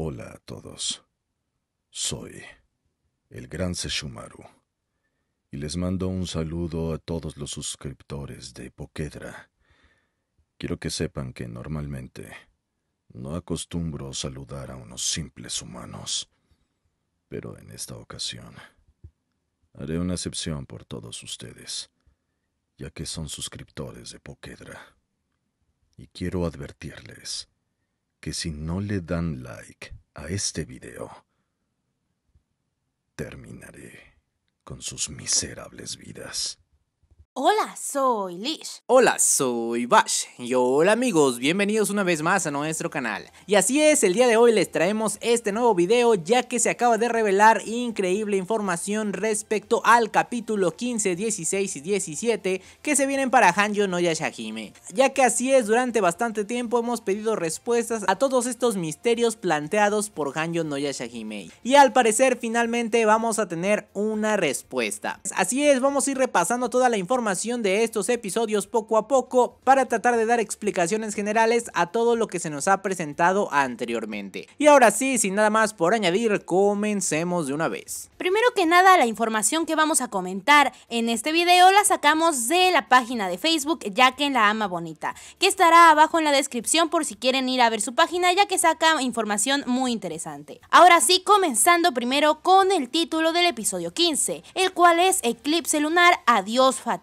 Hola a todos. Soy el Gran Seshumaru y les mando un saludo a todos los suscriptores de Poquedra. Quiero que sepan que normalmente no acostumbro saludar a unos simples humanos, pero en esta ocasión haré una excepción por todos ustedes, ya que son suscriptores de Poquedra. Y quiero advertirles que si no le dan like a este video, terminaré con sus miserables vidas. Hola, soy Lish. Hola, soy Bash. Y hola amigos, bienvenidos una vez más a nuestro canal. Y así es, el día de hoy les traemos este nuevo video ya que se acaba de revelar increíble información respecto al capítulo 15, 16 y 17 que se vienen para Hanjo no Yashahime. Ya que así es, durante bastante tiempo hemos pedido respuestas a todos estos misterios planteados por Hanjo no Yashahime. Y al parecer finalmente vamos a tener una respuesta. Así es, vamos a ir repasando toda la información de estos episodios poco a poco para tratar de dar explicaciones generales a todo lo que se nos ha presentado anteriormente. Y ahora sí, sin nada más por añadir, comencemos de una vez. Primero que nada, la información que vamos a comentar en este video la sacamos de la página de Facebook Ya que en la ama bonita, que estará abajo en la descripción por si quieren ir a ver su página ya que saca información muy interesante. Ahora sí, comenzando primero con el título del episodio 15, el cual es Eclipse Lunar, Adiós fatal.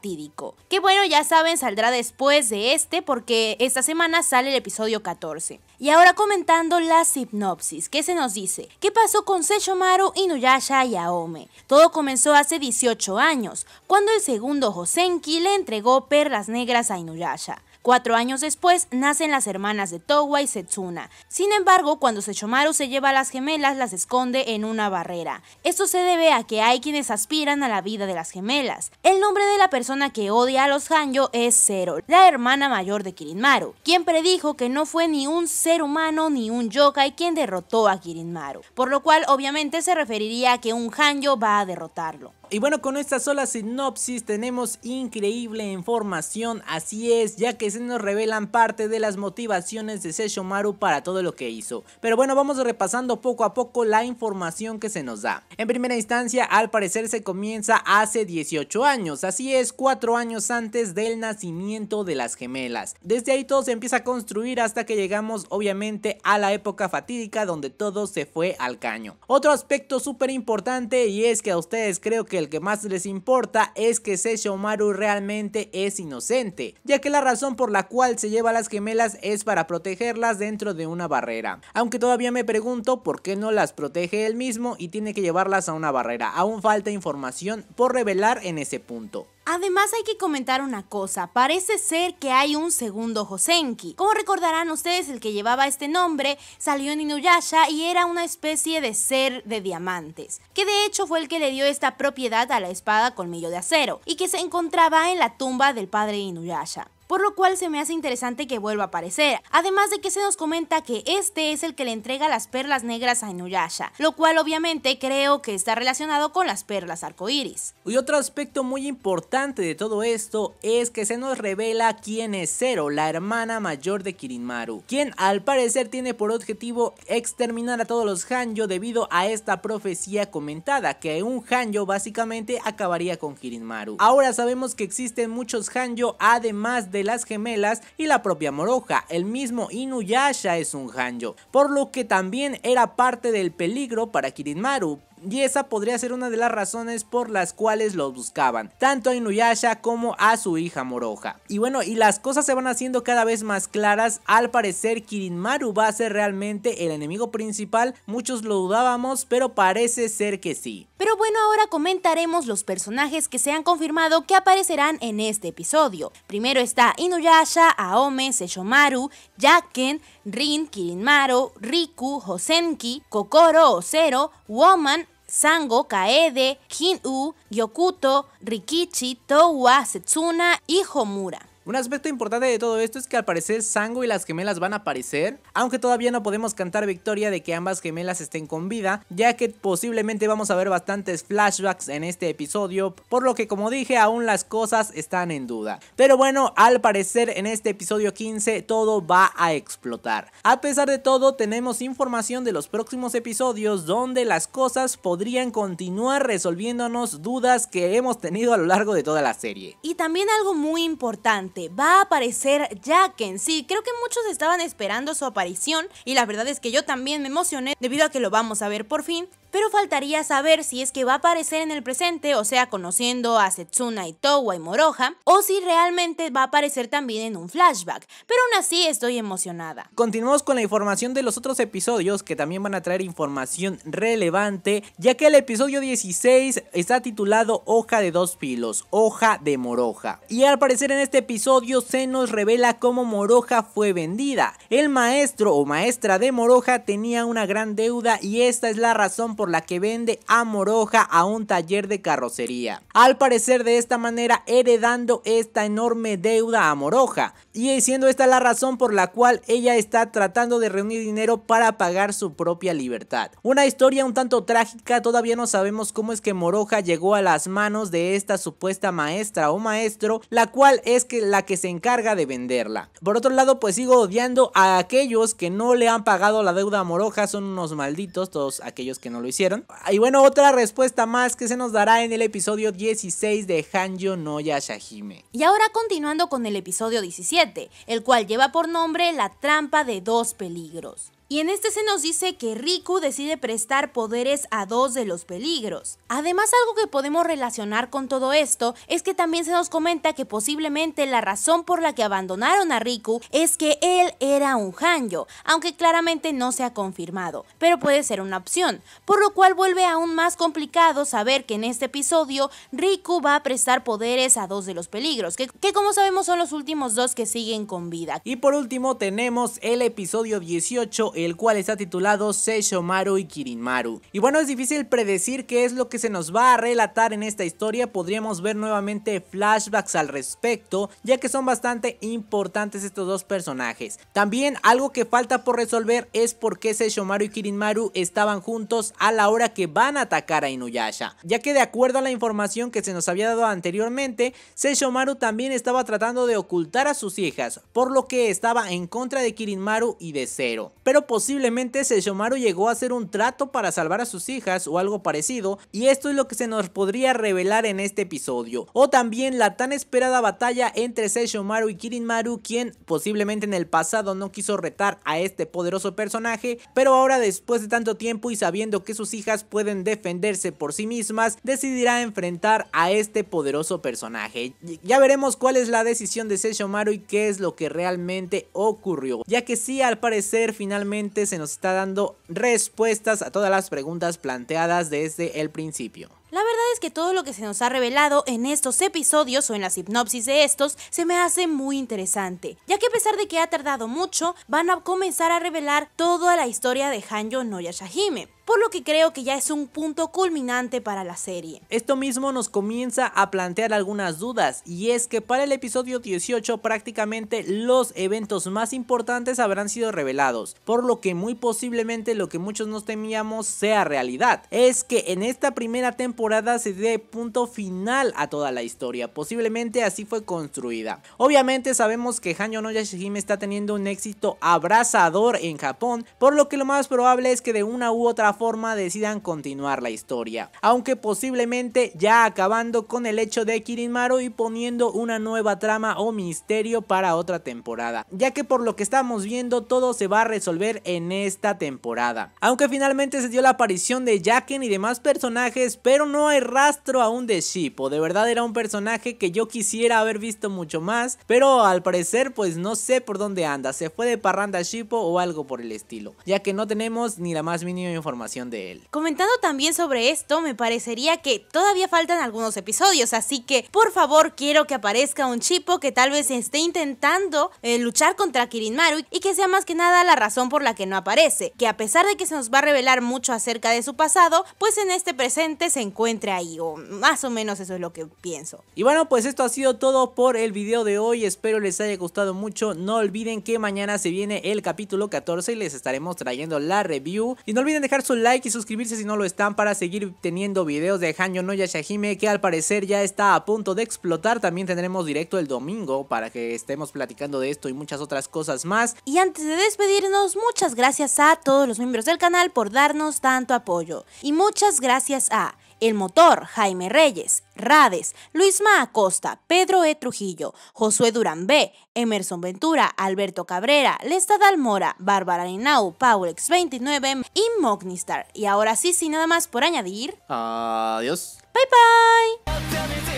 Que bueno, ya saben, saldrá después de este porque esta semana sale el episodio 14. Y ahora comentando la hipnopsis, ¿qué se nos dice? ¿Qué pasó con Sechomaru, Inuyasha y Aome? Todo comenzó hace 18 años, cuando el segundo Hosenki le entregó perlas negras a Inuyasha. Cuatro años después nacen las hermanas de Towa y Setsuna. Sin embargo, cuando Sechomaru se lleva a las gemelas, las esconde en una barrera. Esto se debe a que hay quienes aspiran a la vida de las gemelas. El nombre de la persona que odia a los Hanjo es Zero, la hermana mayor de Kirinmaru, quien predijo que no fue ni un ser humano ni un yokai quien derrotó a Kirinmaru, por lo cual obviamente se referiría a que un Hanjo va a derrotarlo. Y bueno, con esta sola sinopsis tenemos increíble información, así es, ya que nos revelan parte de las motivaciones de Seshomaru para todo lo que hizo. Pero bueno, vamos repasando poco a poco la información que se nos da. En primera instancia, al parecer se comienza hace 18 años, así es, 4 años antes del nacimiento de las gemelas. Desde ahí todo se empieza a construir hasta que llegamos obviamente a la época fatídica donde todo se fue al caño. Otro aspecto súper importante y es que a ustedes creo que el que más les importa es que Seshomaru realmente es inocente, ya que la razón por la cual se lleva las gemelas es para protegerlas dentro de una barrera. Aunque todavía me pregunto por qué no las protege él mismo y tiene que llevarlas a una barrera. Aún falta información por revelar en ese punto. Además hay que comentar una cosa, parece ser que hay un segundo Josenki. Como recordarán ustedes, el que llevaba este nombre salió en Inuyasha y era una especie de ser de diamantes, que de hecho fue el que le dio esta propiedad a la espada colmillo de acero y que se encontraba en la tumba del padre Inuyasha por lo cual se me hace interesante que vuelva a aparecer. Además de que se nos comenta que este es el que le entrega las perlas negras a Inuyasha, lo cual obviamente creo que está relacionado con las perlas arcoíris. Y otro aspecto muy importante de todo esto es que se nos revela quién es Zero, la hermana mayor de Kirinmaru, quien al parecer tiene por objetivo exterminar a todos los Hanjo debido a esta profecía comentada, que un Hanjo básicamente acabaría con Kirinmaru. Ahora sabemos que existen muchos Hanjo además de de las gemelas y la propia Moroja, el mismo Inuyasha es un Hanjo, por lo que también era parte del peligro para Kirinmaru, y esa podría ser una de las razones por las cuales los buscaban, tanto a Inuyasha como a su hija moroja. Y bueno, y las cosas se van haciendo cada vez más claras, al parecer Kirinmaru va a ser realmente el enemigo principal, muchos lo dudábamos, pero parece ser que sí. Pero bueno, ahora comentaremos los personajes que se han confirmado que aparecerán en este episodio. Primero está Inuyasha, Aome, Seishomaru, Jaken, Rin, Kirinmaru, Riku, Hosenki, Kokoro, Osero, Woman, Sango, Kaede, Kinu, Yokuto, Rikichi, Towa, Setsuna y Homura. Un aspecto importante de todo esto es que al parecer Sango y las gemelas van a aparecer, aunque todavía no podemos cantar victoria de que ambas gemelas estén con vida, ya que posiblemente vamos a ver bastantes flashbacks en este episodio, por lo que como dije aún las cosas están en duda. Pero bueno, al parecer en este episodio 15 todo va a explotar. A pesar de todo, tenemos información de los próximos episodios donde las cosas podrían continuar resolviéndonos dudas que hemos tenido a lo largo de toda la serie. Y también algo muy importante va a aparecer Jack en sí. Creo que muchos estaban esperando su aparición y la verdad es que yo también me emocioné debido a que lo vamos a ver por fin pero faltaría saber si es que va a aparecer en el presente, o sea, conociendo a Setsuna, y Towa y Moroja, o si realmente va a aparecer también en un flashback, pero aún así estoy emocionada. Continuamos con la información de los otros episodios que también van a traer información relevante, ya que el episodio 16 está titulado Hoja de dos filos, Hoja de Moroja. Y al aparecer en este episodio se nos revela cómo Moroja fue vendida. El maestro o maestra de Moroja tenía una gran deuda y esta es la razón por la que vende a Moroja a un taller de carrocería. Al parecer de esta manera heredando esta enorme deuda a Moroja y siendo esta la razón por la cual ella está tratando de reunir dinero para pagar su propia libertad. Una historia un tanto trágica, todavía no sabemos cómo es que Moroja llegó a las manos de esta supuesta maestra o maestro, la cual es que la que se encarga de venderla. Por otro lado, pues sigo odiando a aquellos que no le han pagado la deuda a Moroja, son unos malditos todos aquellos que no hicieron. Y bueno, otra respuesta más que se nos dará en el episodio 16 de Hanjo no Yashahime. Y ahora continuando con el episodio 17, el cual lleva por nombre La trampa de dos peligros. Y en este se nos dice que Riku decide prestar poderes a dos de los peligros. Además, algo que podemos relacionar con todo esto es que también se nos comenta que posiblemente la razón por la que abandonaron a Riku es que él era un Hanjo, aunque claramente no se ha confirmado, pero puede ser una opción, por lo cual vuelve aún más complicado saber que en este episodio Riku va a prestar poderes a dos de los peligros, que, que como sabemos son los últimos dos que siguen con vida. Y por último tenemos el episodio 18 el cual está titulado Seishomaru y Kirinmaru. Y bueno, es difícil predecir qué es lo que se nos va a relatar en esta historia, podríamos ver nuevamente flashbacks al respecto, ya que son bastante importantes estos dos personajes. También algo que falta por resolver es por qué Seishomaru y Kirinmaru estaban juntos a la hora que van a atacar a Inuyasha, ya que de acuerdo a la información que se nos había dado anteriormente, Seishomaru también estaba tratando de ocultar a sus hijas, por lo que estaba en contra de Kirinmaru y de Zero. Pero posiblemente Sesshomaru llegó a hacer un trato para salvar a sus hijas o algo parecido y esto es lo que se nos podría revelar en este episodio. O también la tan esperada batalla entre Maru y Maru, quien posiblemente en el pasado no quiso retar a este poderoso personaje pero ahora después de tanto tiempo y sabiendo que sus hijas pueden defenderse por sí mismas decidirá enfrentar a este poderoso personaje. Ya veremos cuál es la decisión de Sesshomaru y qué es lo que realmente ocurrió ya que sí al parecer finalmente se nos está dando respuestas a todas las preguntas planteadas desde el principio. La verdad es que todo lo que se nos ha revelado en estos episodios o en las hipnosis de estos se me hace muy interesante, ya que a pesar de que ha tardado mucho, van a comenzar a revelar toda la historia de Hanjo no Yashahime por lo que creo que ya es un punto culminante para la serie. Esto mismo nos comienza a plantear algunas dudas y es que para el episodio 18 prácticamente los eventos más importantes habrán sido revelados, por lo que muy posiblemente lo que muchos nos temíamos sea realidad. Es que en esta primera temporada se dé punto final a toda la historia, posiblemente así fue construida. Obviamente sabemos que Hanyo no Yashihime está teniendo un éxito abrazador en Japón, por lo que lo más probable es que de una u otra forma decidan continuar la historia. Aunque posiblemente ya acabando con el hecho de Kirinmaru y poniendo una nueva trama o misterio para otra temporada. Ya que por lo que estamos viendo todo se va a resolver en esta temporada. Aunque finalmente se dio la aparición de Jaken y demás personajes, pero no hay rastro aún de Shippo. De verdad era un personaje que yo quisiera haber visto mucho más, pero al parecer pues no sé por dónde anda. Se fue de parranda Shippo o algo por el estilo. Ya que no tenemos ni la más mínima información de él. Comentando también sobre esto, me parecería que todavía faltan algunos episodios, así que por favor quiero que aparezca un Chipo que tal vez esté intentando eh, luchar contra Kirin Kirinmaru y que sea más que nada la razón por la que no aparece, que a pesar de que se nos va a revelar mucho acerca de su pasado, pues en este presente se encuentra ahí, o más o menos eso es lo que pienso. Y bueno, pues esto ha sido todo por el video de hoy, espero les haya gustado mucho, no olviden que mañana se viene el capítulo 14 y les estaremos trayendo la review y no olviden dejar su like y suscribirse si no lo están para seguir teniendo videos de Hanyo no Yashahime que al parecer ya está a punto de explotar. También tendremos directo el domingo para que estemos platicando de esto y muchas otras cosas más. Y antes de despedirnos, muchas gracias a todos los miembros del canal por darnos tanto apoyo. Y muchas gracias a... El Motor, Jaime Reyes, Rades, Ma Acosta, Pedro E. Trujillo, Josué Durán B., Emerson Ventura, Alberto Cabrera, Lesta Dalmora, Bárbara Ninau, Paulex 29 y Mognistar. Y ahora sí, sin nada más por añadir. Adiós. Bye bye.